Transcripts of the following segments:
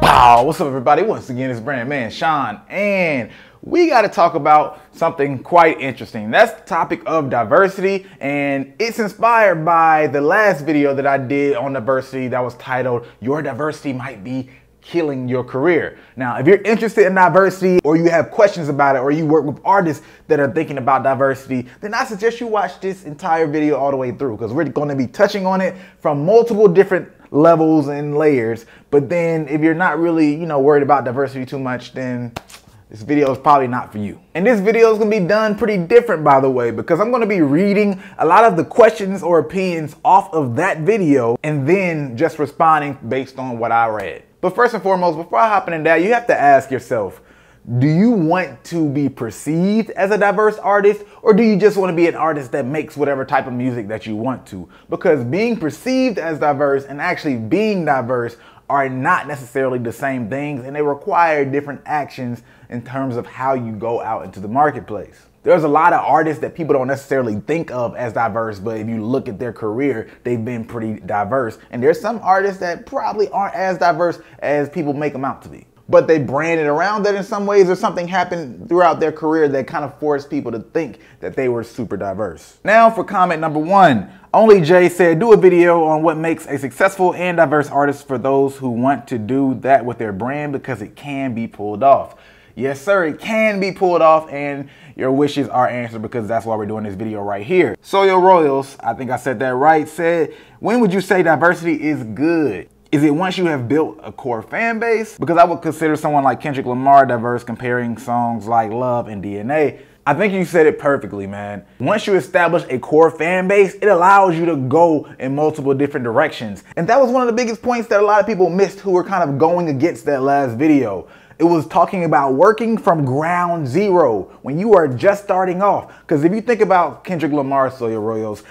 Wow, what's up everybody? Once again, it's Brand Man Sean, and we got to talk about something quite interesting. That's the topic of diversity, and it's inspired by the last video that I did on diversity that was titled Your Diversity Might Be killing your career. Now, if you're interested in diversity or you have questions about it or you work with artists that are thinking about diversity, then I suggest you watch this entire video all the way through because we're going to be touching on it from multiple different levels and layers. But then if you're not really, you know, worried about diversity too much, then this video is probably not for you. And this video is gonna be done pretty different by the way, because I'm gonna be reading a lot of the questions or opinions off of that video and then just responding based on what I read. But first and foremost, before I hop into that, you have to ask yourself, do you want to be perceived as a diverse artist or do you just want to be an artist that makes whatever type of music that you want to? Because being perceived as diverse and actually being diverse are not necessarily the same things and they require different actions in terms of how you go out into the marketplace there's a lot of artists that people don't necessarily think of as diverse, but if you look at their career, they've been pretty diverse. And there's some artists that probably aren't as diverse as people make them out to be. But they branded around that in some ways, or something happened throughout their career that kind of forced people to think that they were super diverse. Now, for comment number one Only Jay said, Do a video on what makes a successful and diverse artist for those who want to do that with their brand because it can be pulled off. Yes, sir, it can be pulled off and your wishes are answered because that's why we're doing this video right here. Soyo Royals, I think I said that right, said, when would you say diversity is good? Is it once you have built a core fan base? Because I would consider someone like Kendrick Lamar diverse comparing songs like Love and DNA. I think you said it perfectly, man. Once you establish a core fan base, it allows you to go in multiple different directions. And that was one of the biggest points that a lot of people missed who were kind of going against that last video. It was talking about working from ground zero when you are just starting off. Because if you think about Kendrick Lamar, Soya Royals,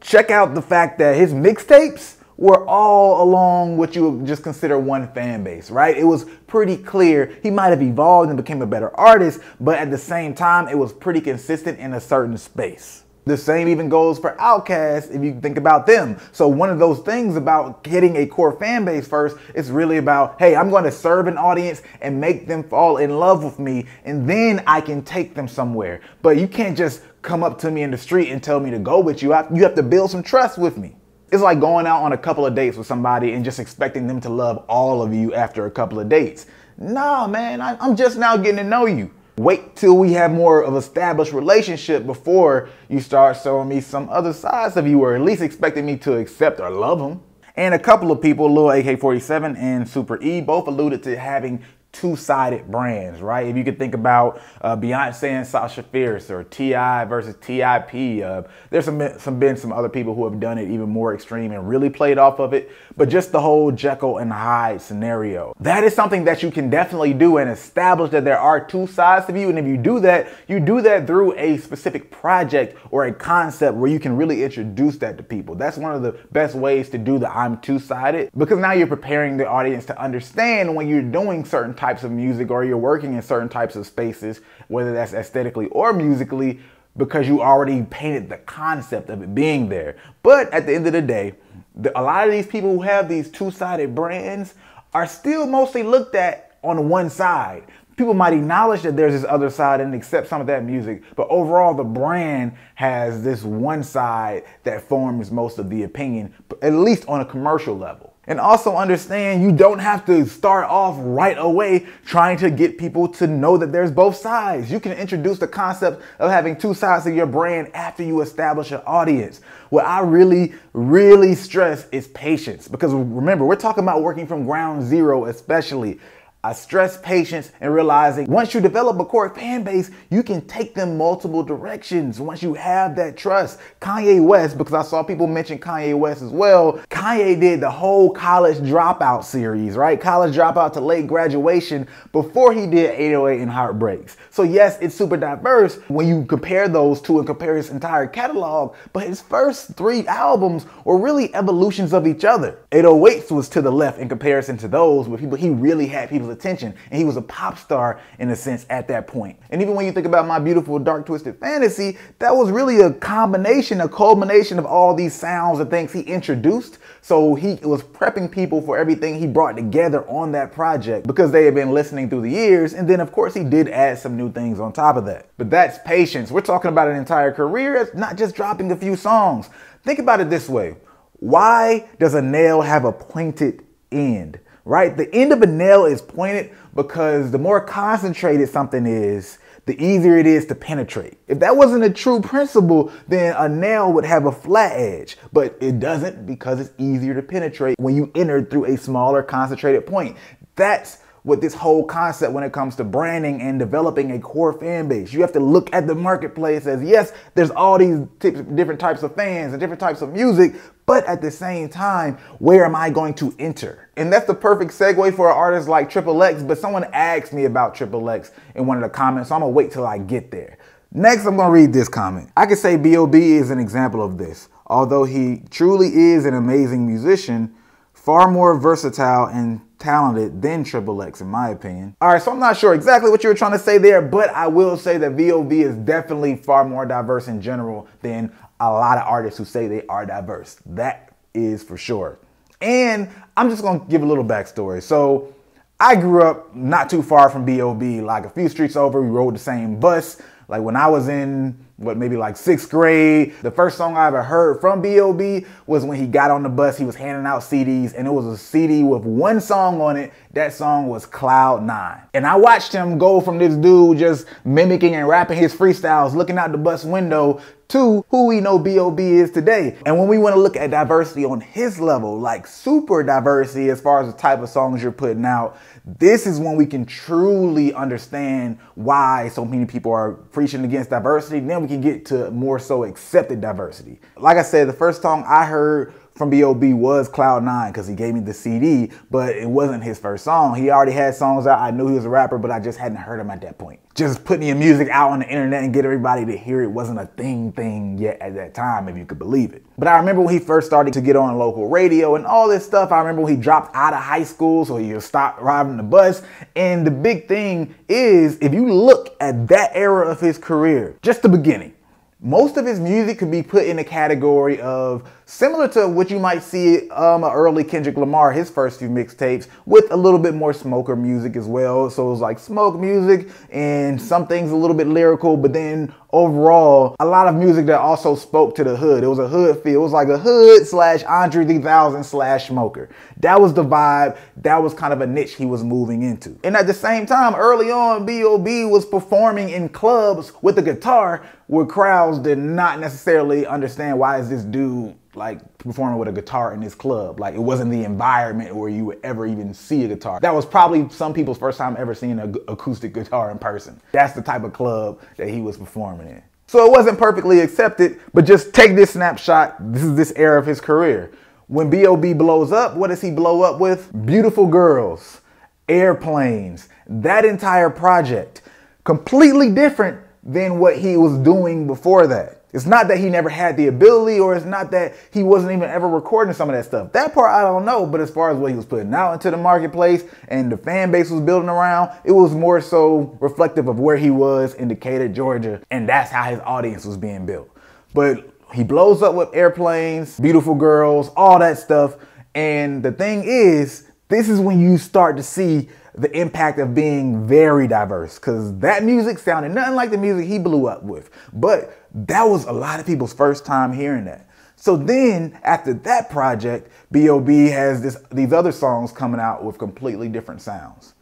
check out the fact that his mixtapes were all along what you would just consider one fan base, right? It was pretty clear he might have evolved and became a better artist, but at the same time, it was pretty consistent in a certain space. The same even goes for Outkast if you think about them. So one of those things about hitting a core fan base first is really about, hey, I'm going to serve an audience and make them fall in love with me, and then I can take them somewhere. But you can't just come up to me in the street and tell me to go with you. you have to build some trust with me. It's like going out on a couple of dates with somebody and just expecting them to love all of you after a couple of dates. Nah, man, I, I'm just now getting to know you. Wait till we have more of established relationship before you start showing me some other sides of you or at least expecting me to accept or love them. And a couple of people, Lil AK47 and Super E, both alluded to having two-sided brands, right? If you could think about uh, Beyonce and Sasha Fierce or T.I. versus T.I.P. Uh, there's some, some been some other people who have done it even more extreme and really played off of it but just the whole Jekyll and Hyde scenario. That is something that you can definitely do and establish that there are two sides to you. And if you do that, you do that through a specific project or a concept where you can really introduce that to people. That's one of the best ways to do the I'm two sided because now you're preparing the audience to understand when you're doing certain types of music or you're working in certain types of spaces, whether that's aesthetically or musically because you already painted the concept of it being there. But at the end of the day, the, a lot of these people who have these two-sided brands are still mostly looked at on one side. People might acknowledge that there's this other side and accept some of that music, but overall the brand has this one side that forms most of the opinion, at least on a commercial level. And also understand you don't have to start off right away trying to get people to know that there's both sides. You can introduce the concept of having two sides of your brand after you establish an audience. What I really, really stress is patience because remember, we're talking about working from ground zero, especially. I stress patience and realizing once you develop a core fan base, you can take them multiple directions once you have that trust. Kanye West, because I saw people mention Kanye West as well, Kanye did the whole college dropout series, right? College dropout to late graduation before he did 808 and Heartbreaks. So, yes, it's super diverse when you compare those two and compare his entire catalog, but his first three albums were really evolutions of each other. 808s was to the left in comparison to those, where people he really had people people's attention. And he was a pop star in a sense at that point. And even when you think about my beautiful dark twisted fantasy, that was really a combination, a culmination of all these sounds and things he introduced. So he was prepping people for everything he brought together on that project because they had been listening through the years. And then, of course, he did add some new things on top of that. But that's patience. We're talking about an entire career, it's not just dropping a few songs. Think about it this way why does a nail have a pointed end? right? The end of a nail is pointed because the more concentrated something is, the easier it is to penetrate. If that wasn't a true principle, then a nail would have a flat edge, but it doesn't because it's easier to penetrate when you enter through a smaller concentrated point. That's what this whole concept when it comes to branding and developing a core fan base. You have to look at the marketplace as yes, there's all these different types of fans and different types of music, but at the same time, where am I going to enter? And that's the perfect segue for an artist like Triple X, but someone asked me about Triple X in one of the comments, so I'm gonna wait till I get there. Next, I'm gonna read this comment. I could say B.O.B. is an example of this. Although he truly is an amazing musician, far more versatile and talented than Triple X, in my opinion. All right, so I'm not sure exactly what you were trying to say there, but I will say that VOV is definitely far more diverse in general than a lot of artists who say they are diverse. That is for sure. And I'm just gonna give a little backstory. So I grew up not too far from B.O.B., like a few streets over. We rode the same bus. Like when I was in, what, maybe like sixth grade, the first song I ever heard from B.O.B. was when he got on the bus. He was handing out CDs, and it was a CD with one song on it. That song was Cloud Nine. And I watched him go from this dude just mimicking and rapping his freestyles, looking out the bus window, to who we know BOB is today. And when we want to look at diversity on his level, like super diversity as far as the type of songs you're putting out, this is when we can truly understand why so many people are preaching against diversity. Then we can get to more so accepted diversity. Like I said, the first song I heard from B.O.B. was Cloud Nine because he gave me the CD, but it wasn't his first song. He already had songs out. I knew he was a rapper, but I just hadn't heard him at that point. Just putting your music out on the internet and get everybody to hear it wasn't a thing thing yet at that time, if you could believe it. But I remember when he first started to get on local radio and all this stuff. I remember when he dropped out of high school, so he stopped riding the bus. And the big thing is, if you look at that era of his career, just the beginning, most of his music could be put in a category of similar to what you might see um early Kendrick Lamar his first few mixtapes with a little bit more smoker music as well so it was like smoke music and some things a little bit lyrical but then overall a lot of music that also spoke to the hood it was a hood feel it was like a hood slash Andre 3000 slash smoker that was the vibe that was kind of a niche he was moving into and at the same time early on B.O.B was performing in clubs with a guitar where crowds did not necessarily understand why is this dude like performing with a guitar in this club. Like it wasn't the environment where you would ever even see a guitar. That was probably some people's first time ever seeing an acoustic guitar in person. That's the type of club that he was performing in. So it wasn't perfectly accepted, but just take this snapshot. This is this era of his career. When B.O.B. blows up, what does he blow up with? Beautiful girls, airplanes, that entire project. Completely different than what he was doing before that. It's not that he never had the ability or it's not that he wasn't even ever recording some of that stuff. That part I don't know, but as far as what he was putting out into the marketplace and the fan base was building around, it was more so reflective of where he was in Decatur, Georgia, and that's how his audience was being built. But he blows up with airplanes, beautiful girls, all that stuff. And the thing is, this is when you start to see the impact of being very diverse because that music sounded nothing like the music he blew up with. But that was a lot of people's first time hearing that. So then after that project, B.O.B. has this, these other songs coming out with completely different sounds.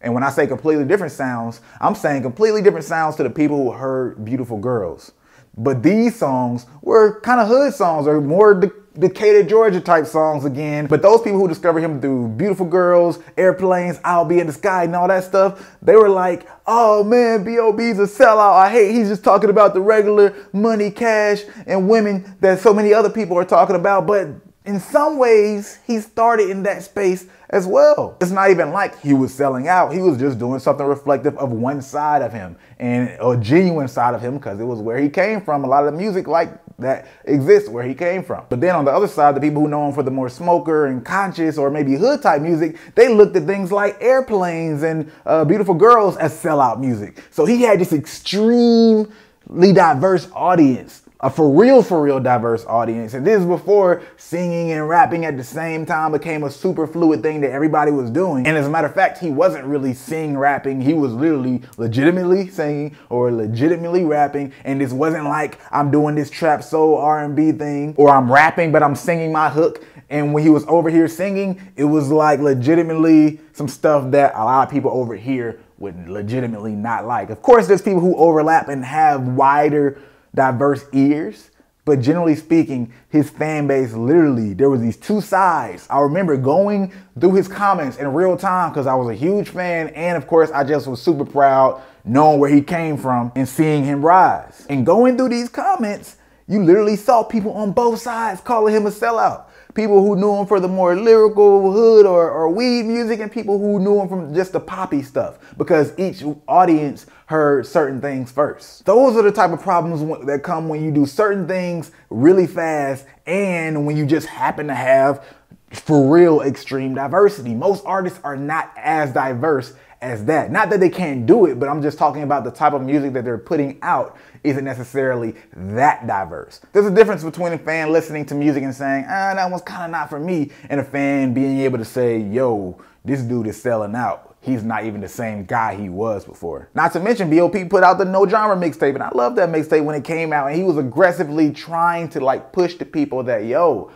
And when I say completely different sounds, I'm saying completely different sounds to the people who heard Beautiful Girls. But these songs were kind of hood songs or more Decatur, Georgia type songs again. But those people who discovered him through Beautiful Girls, Airplanes, I'll Be in the Sky, and all that stuff, they were like, oh man, B.O.B.'s a sellout. I hate he's just talking about the regular money, cash, and women that so many other people are talking about. But in some ways, he started in that space as well. It's not even like he was selling out. He was just doing something reflective of one side of him and a genuine side of him because it was where he came from. A lot of the music, like that exists where he came from. But then on the other side, the people who know him for the more smoker and conscious or maybe hood type music, they looked at things like airplanes and uh, beautiful girls as sellout music. So he had this extremely diverse audience a for real, for real diverse audience. And this is before singing and rapping at the same time became a super fluid thing that everybody was doing. And as a matter of fact, he wasn't really sing rapping. He was literally legitimately singing or legitimately rapping. And this wasn't like I'm doing this trap soul R&B thing or I'm rapping, but I'm singing my hook. And when he was over here singing, it was like legitimately some stuff that a lot of people over here would legitimately not like. Of course, there's people who overlap and have wider diverse ears. But generally speaking, his fan base literally, there was these two sides. I remember going through his comments in real time because I was a huge fan. And of course, I just was super proud knowing where he came from and seeing him rise. And going through these comments, you literally saw people on both sides calling him a sellout people who knew him for the more lyrical hood or, or weed music and people who knew him from just the poppy stuff because each audience heard certain things first. Those are the type of problems that come when you do certain things really fast and when you just happen to have for real extreme diversity. Most artists are not as diverse as that. Not that they can't do it, but I'm just talking about the type of music that they're putting out isn't necessarily that diverse. There's a difference between a fan listening to music and saying, ah, that one's kind of not for me, and a fan being able to say, yo, this dude is selling out he's not even the same guy he was before. Not to mention, BOP put out the No Genre mixtape, and I love that mixtape when it came out, and he was aggressively trying to like push the people that, yo,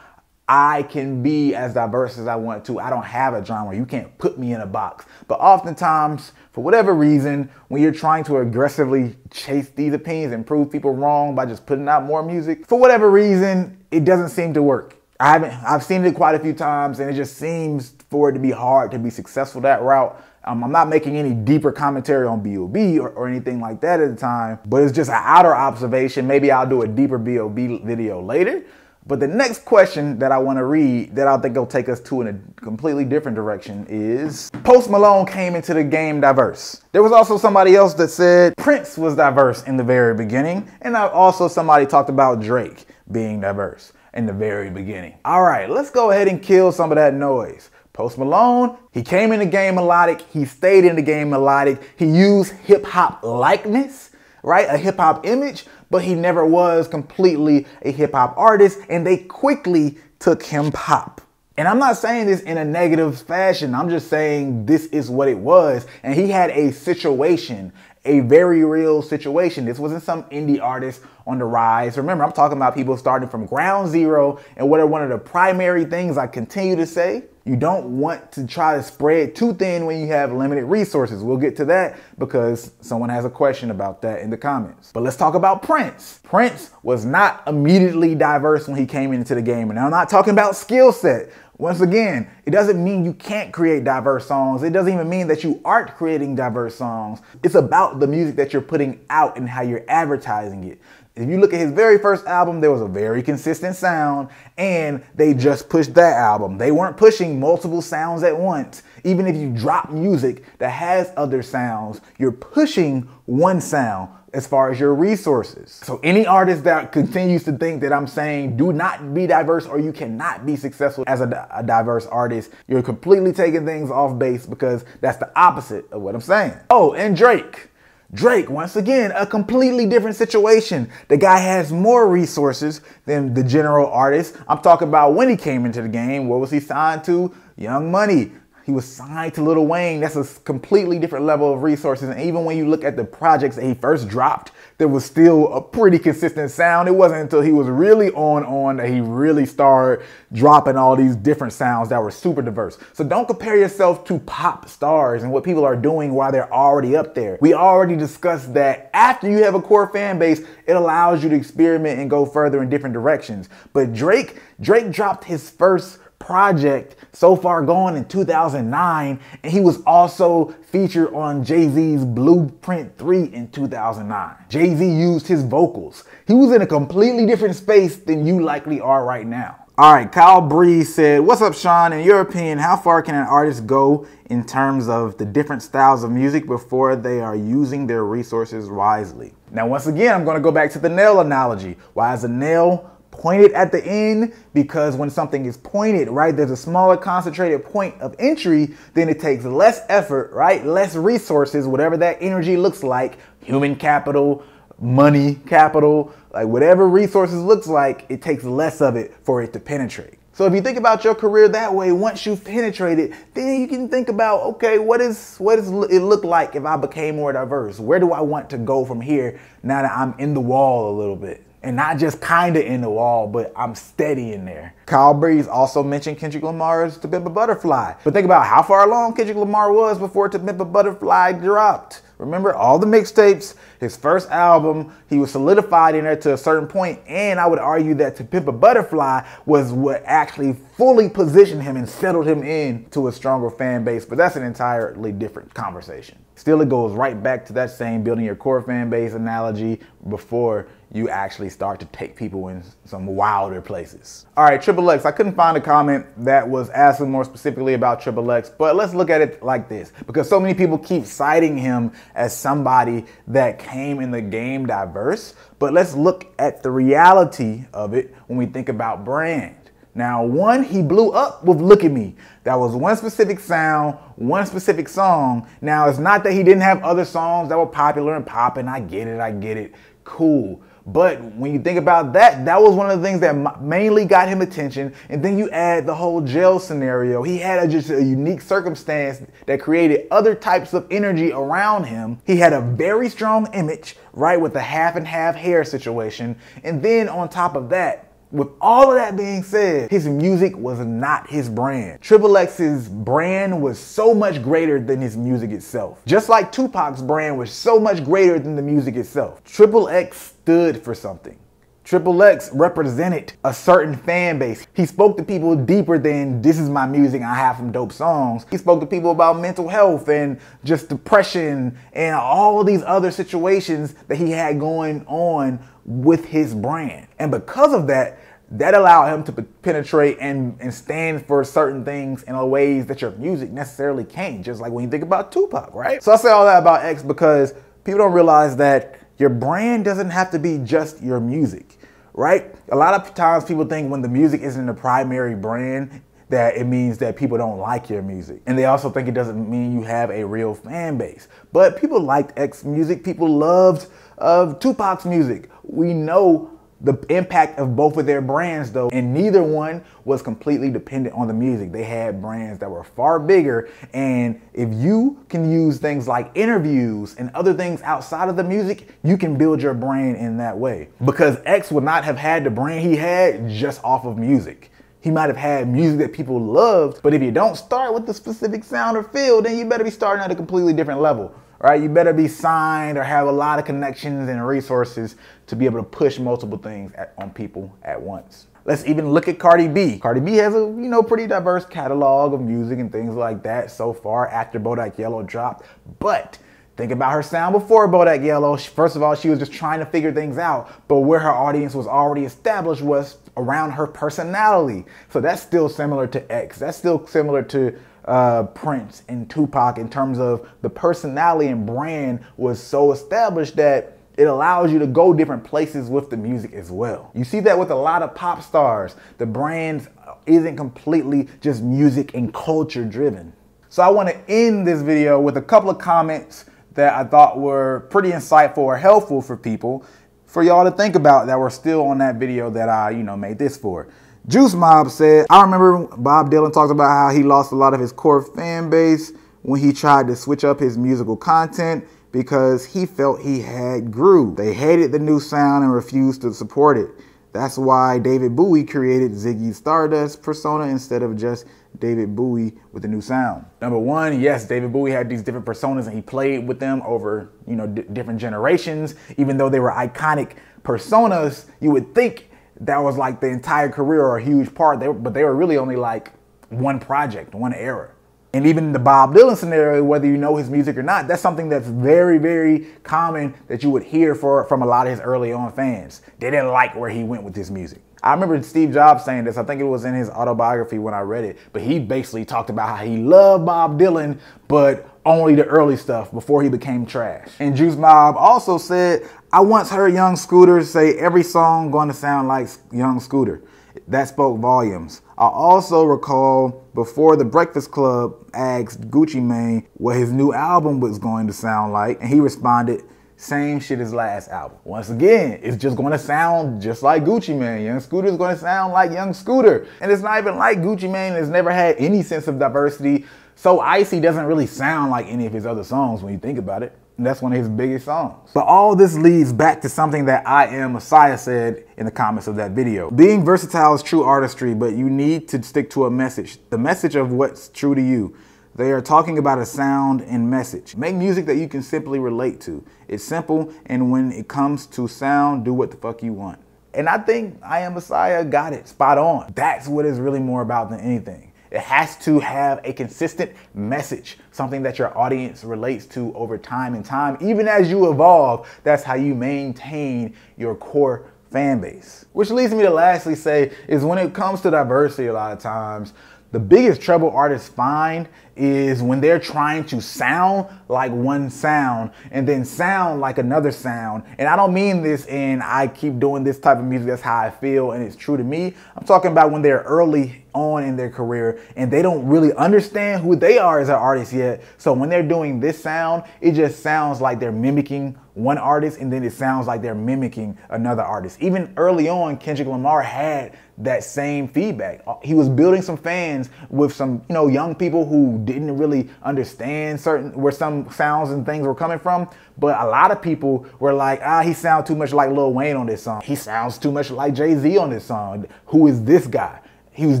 I can be as diverse as I want to. I don't have a genre. You can't put me in a box. But oftentimes, for whatever reason, when you're trying to aggressively chase these opinions and prove people wrong by just putting out more music, for whatever reason, it doesn't seem to work. I haven't, I've seen it quite a few times and it just seems for it to be hard to be successful that route. Um, I'm not making any deeper commentary on B.O.B. Or, or, anything like that at the time, but it's just an outer observation. Maybe I'll do a deeper B.O.B. video later, but the next question that I want to read that I think will take us to in a completely different direction is Post Malone came into the game diverse. There was also somebody else that said Prince was diverse in the very beginning, and also somebody talked about Drake being diverse in the very beginning. All right, let's go ahead and kill some of that noise. Post Malone, he came in the game melodic, he stayed in the game melodic, he used hip hop likeness, right? A hip hop image, but he never was completely a hip hop artist, and they quickly took him pop. And I'm not saying this in a negative fashion. I'm just saying this is what it was. And he had a situation, a very real situation. This wasn't some indie artist on the rise. Remember, I'm talking about people starting from ground zero. And what are one of the primary things I continue to say? You don't want to try to spread too thin when you have limited resources. We'll get to that because someone has a question about that in the comments. But let's talk about Prince. Prince was not immediately diverse when he came into the game. And I'm not talking about skill set. Once again, it doesn't mean you can't create diverse songs. It doesn't even mean that you aren't creating diverse songs. It's about the music that you're putting out and how you're advertising it. If you look at his very first album, there was a very consistent sound, and they just pushed that album. They weren't pushing multiple sounds at once. Even if you drop music that has other sounds, you're pushing one sound as far as your resources. So any artist that continues to think that I'm saying do not be diverse or you cannot be successful as a, a diverse artist, you're completely taking things off base because that's the opposite of what I'm saying. Oh, and Drake. Drake, once again, a completely different situation. The guy has more resources than the general artist. I'm talking about when he came into the game. What was he signed to? Young Money. He was signed to Lil Wayne. That's a completely different level of resources. And even when you look at the projects that he first dropped, there was still a pretty consistent sound. It wasn't until he was really on on that he really started dropping all these different sounds that were super diverse. So don't compare yourself to pop stars and what people are doing while they're already up there. We already discussed that after you have a core fan base, it allows you to experiment and go further in different directions. But Drake, Drake dropped his first project so far gone in 2009, and he was also featured on Jay Z's Blueprint 3 in 2009. Jay Z used his vocals. He was in a completely different space than you likely are right now. All right, Kyle Breeze said, What's up, Sean? In your opinion, how far can an artist go in terms of the different styles of music before they are using their resources wisely? Now, once again, I'm going to go back to the nail analogy. Why is a nail pointed at the end because when something is pointed, right, there's a smaller concentrated point of entry, then it takes less effort, right, less resources, whatever that energy looks like, human capital, money capital, like whatever resources looks like, it takes less of it for it to penetrate. So if you think about your career that way, once you've penetrated, then you can think about, okay, what is what does it look like if I became more diverse? Where do I want to go from here now that I'm in the wall a little bit? and not just kind of in the wall, but I'm steady in there. Kyle Breeze also mentioned Kendrick Lamar's To Pimp a Butterfly. But think about how far along Kendrick Lamar was before To Pimp a Butterfly dropped. Remember all the mixtapes, his first album, he was solidified in there to a certain point, and I would argue that To Pimp a Butterfly was what actually fully positioned him and settled him in to a stronger fan base, but that's an entirely different conversation. Still, it goes right back to that same building your core fan base analogy before you actually start to take people in some wilder places. All right, Triple X. I couldn't find a comment that was asking more specifically about Triple X, but let's look at it like this because so many people keep citing him as somebody that came in the game diverse, but let's look at the reality of it when we think about brand. Now, one he blew up with Look at Me. That was one specific sound, one specific song. Now, it's not that he didn't have other songs that were popular and popping. I get it, I get it. Cool. But when you think about that, that was one of the things that mainly got him attention. And then you add the whole jail scenario. He had a, just a unique circumstance that created other types of energy around him. He had a very strong image, right, with the half and half hair situation. And then on top of that, with all of that being said, his music was not his brand. Triple X's brand was so much greater than his music itself. Just like Tupac's brand was so much greater than the music itself. Triple X stood for something. Triple X represented a certain fan base. He spoke to people deeper than this is my music, I have some dope songs. He spoke to people about mental health and just depression and all these other situations that he had going on with his brand. And because of that, that allowed him to penetrate and, and stand for certain things in ways that your music necessarily can't, just like when you think about Tupac, right? So I say all that about X because people don't realize that your brand doesn't have to be just your music right? A lot of times people think when the music isn't the primary brand, that it means that people don't like your music. And they also think it doesn't mean you have a real fan base. But people liked X music, people loved uh, Tupac's music. We know the impact of both of their brands though and neither one was completely dependent on the music they had brands that were far bigger and if you can use things like interviews and other things outside of the music you can build your brand in that way because x would not have had the brand he had just off of music he might have had music that people loved but if you don't start with the specific sound or feel then you better be starting at a completely different level right? You better be signed or have a lot of connections and resources to be able to push multiple things at, on people at once. Let's even look at Cardi B. Cardi B has a you know pretty diverse catalog of music and things like that so far after Bodak Yellow dropped, but Think about her sound before Bodak Yellow. First of all, she was just trying to figure things out, but where her audience was already established was around her personality. So that's still similar to X. That's still similar to uh, Prince and Tupac in terms of the personality and brand was so established that it allows you to go different places with the music as well. You see that with a lot of pop stars. The brand isn't completely just music and culture driven. So I want to end this video with a couple of comments that I thought were pretty insightful or helpful for people for y'all to think about that were still on that video that I, you know, made this for. Juice Mob said, I remember Bob Dylan talked about how he lost a lot of his core fan base when he tried to switch up his musical content because he felt he had grew. They hated the new sound and refused to support it. That's why David Bowie created Ziggy Stardust persona instead of just David Bowie with a new sound. Number one, yes, David Bowie had these different personas and he played with them over, you know, different generations. Even though they were iconic personas, you would think that was like the entire career or a huge part. They, but they were really only like one project, one era. And even the Bob Dylan scenario, whether you know his music or not, that's something that's very, very common that you would hear for, from a lot of his early on fans. They didn't like where he went with his music. I remember Steve Jobs saying this, I think it was in his autobiography when I read it, but he basically talked about how he loved Bob Dylan, but only the early stuff before he became trash. And Juice Mob also said, I once heard Young Scooter say every song going to sound like Young Scooter. That spoke volumes. I also recall before the Breakfast Club asked Gucci Mane what his new album was going to sound like, and he responded, same shit as last album. Once again, it's just gonna sound just like Gucci Mane. Young Scooter's gonna sound like Young Scooter. And it's not even like Gucci Mane has never had any sense of diversity, so Icy doesn't really sound like any of his other songs when you think about it. And that's one of his biggest songs. But all this leads back to something that I Am Messiah said in the comments of that video. Being versatile is true artistry, but you need to stick to a message. The message of what's true to you. They are talking about a sound and message. Make music that you can simply relate to. It's simple, and when it comes to sound, do what the fuck you want. And I think I Am Messiah got it spot on. That's what it's really more about than anything. It has to have a consistent message, something that your audience relates to over time and time. Even as you evolve, that's how you maintain your core fan base. Which leads me to lastly say is when it comes to diversity, a lot of times, the biggest trouble artists find is when they're trying to sound like one sound and then sound like another sound. And I don't mean this in I keep doing this type of music, that's how I feel, and it's true to me. I'm talking about when they're early on in their career and they don't really understand who they are as an artist yet. So when they're doing this sound, it just sounds like they're mimicking one artist and then it sounds like they're mimicking another artist. Even early on, Kendrick Lamar had that same feedback. Uh, he was building some fans with some, you know, young people who didn't really understand certain where some sounds and things were coming from, but a lot of people were like, "Ah, he sounds too much like Lil Wayne on this song. He sounds too much like Jay-Z on this song. Who is this guy?" he was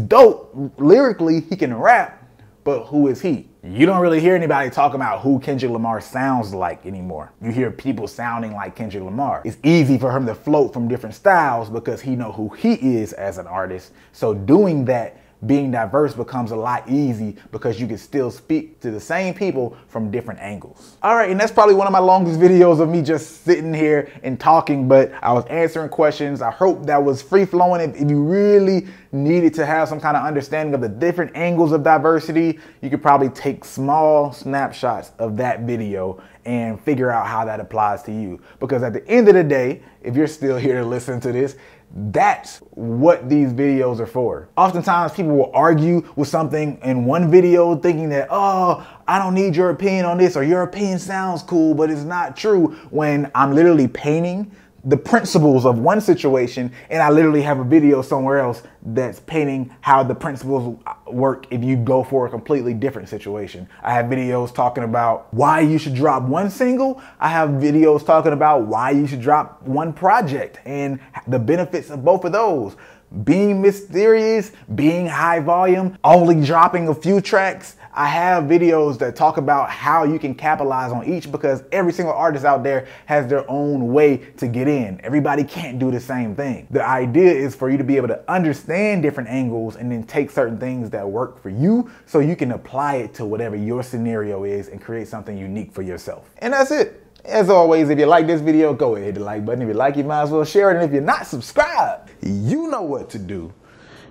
dope lyrically. He can rap, but who is he? You don't really hear anybody talking about who Kendrick Lamar sounds like anymore. You hear people sounding like Kendrick Lamar. It's easy for him to float from different styles because he know who he is as an artist. So doing that being diverse becomes a lot easy because you can still speak to the same people from different angles. All right, and that's probably one of my longest videos of me just sitting here and talking, but I was answering questions. I hope that was free flowing. If, if you really needed to have some kind of understanding of the different angles of diversity, you could probably take small snapshots of that video and figure out how that applies to you. Because at the end of the day, if you're still here to listen to this, that's what these videos are for. Oftentimes people will argue with something in one video thinking that, oh, I don't need your opinion on this or your opinion sounds cool, but it's not true when I'm literally painting the principles of one situation and I literally have a video somewhere else that's painting how the principles work if you go for a completely different situation. I have videos talking about why you should drop one single. I have videos talking about why you should drop one project and the benefits of both of those being mysterious, being high volume, only dropping a few tracks. I have videos that talk about how you can capitalize on each because every single artist out there has their own way to get in. Everybody can't do the same thing. The idea is for you to be able to understand different angles and then take certain things that work for you so you can apply it to whatever your scenario is and create something unique for yourself. And that's it. As always, if you like this video, go ahead and hit the like button. If you like, you might as well share it. And if you're not subscribed, you know what to do.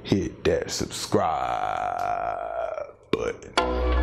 Hit that subscribe button.